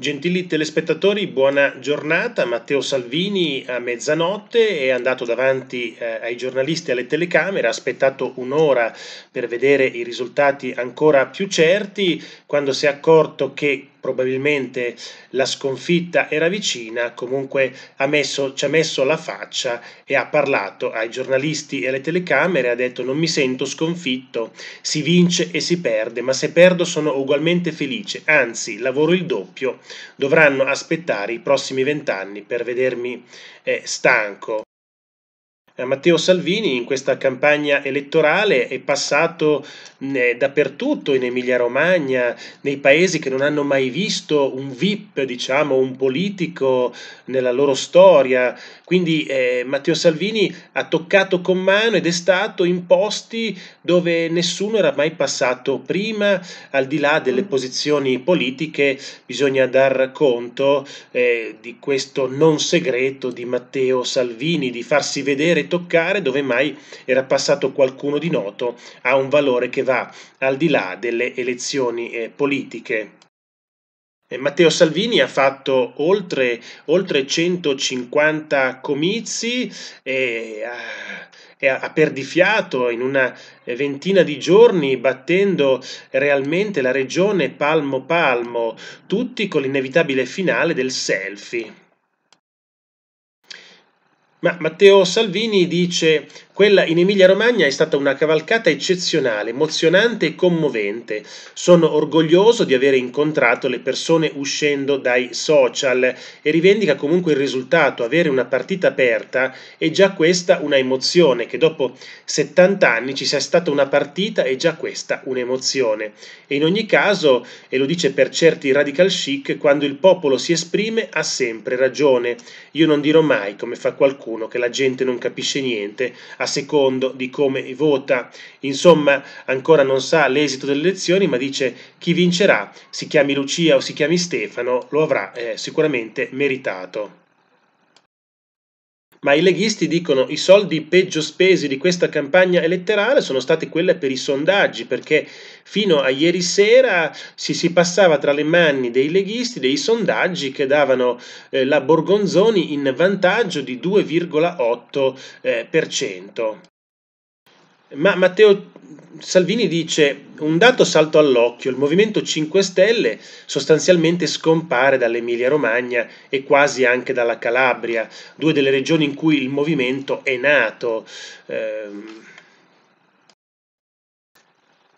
Gentili telespettatori, buona giornata. Matteo Salvini a mezzanotte è andato davanti eh, ai giornalisti e alle telecamere, ha aspettato un'ora per vedere i risultati ancora più certi, quando si è accorto che probabilmente la sconfitta era vicina, comunque ha messo, ci ha messo la faccia e ha parlato ai giornalisti e alle telecamere, ha detto non mi sento sconfitto, si vince e si perde, ma se perdo sono ugualmente felice, anzi lavoro il doppio, dovranno aspettare i prossimi vent'anni per vedermi eh, stanco. Eh, Matteo Salvini in questa campagna elettorale è passato eh, dappertutto in Emilia-Romagna, nei paesi che non hanno mai visto un VIP, diciamo, un politico nella loro storia. Quindi eh, Matteo Salvini ha toccato con mano ed è stato in posti dove nessuno era mai passato prima, al di là delle posizioni politiche, bisogna dar conto eh, di questo non segreto di Matteo Salvini, di farsi vedere toccare, dove mai era passato qualcuno di noto, ha un valore che va al di là delle elezioni eh, politiche. Matteo Salvini ha fatto oltre, oltre 150 comizi eh, e ha, ha perdifiato in una eh, ventina di giorni battendo realmente la regione palmo palmo, tutti con l'inevitabile finale del selfie. Ma Matteo Salvini dice quella in Emilia-Romagna è stata una cavalcata eccezionale, emozionante e commovente. Sono orgoglioso di aver incontrato le persone uscendo dai social e rivendica comunque il risultato, avere una partita aperta è già questa una emozione, che dopo 70 anni ci sia stata una partita è già questa un'emozione. E in ogni caso, e lo dice per certi radical chic, quando il popolo si esprime ha sempre ragione. Io non dirò mai, come fa qualcuno, che la gente non capisce niente, ha secondo di come vota. Insomma, ancora non sa l'esito delle elezioni, ma dice chi vincerà, si chiami Lucia o si chiami Stefano, lo avrà eh, sicuramente meritato. Ma i leghisti dicono i soldi peggio spesi di questa campagna elettorale sono stati quelli per i sondaggi, perché fino a ieri sera si, si passava tra le mani dei leghisti dei sondaggi che davano eh, la Borgonzoni in vantaggio di 2,8%. Eh, ma Matteo Salvini dice un dato salto all'occhio, il Movimento 5 Stelle sostanzialmente scompare dall'Emilia Romagna e quasi anche dalla Calabria, due delle regioni in cui il movimento è nato. Eh,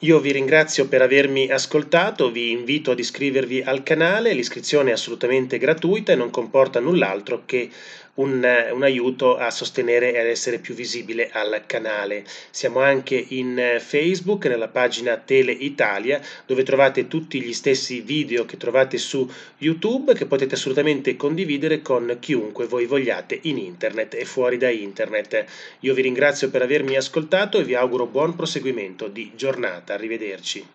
io vi ringrazio per avermi ascoltato, vi invito ad iscrivervi al canale, l'iscrizione è assolutamente gratuita e non comporta null'altro che un, un, aiuto a sostenere e ad essere più visibile al canale. Siamo anche in Facebook, nella pagina Tele Italia, dove trovate tutti gli stessi video che trovate su YouTube, che potete assolutamente condividere con chiunque voi vogliate in internet e fuori da internet. Io vi ringrazio per avermi ascoltato e vi auguro buon proseguimento di giornata puntata, arrivederci.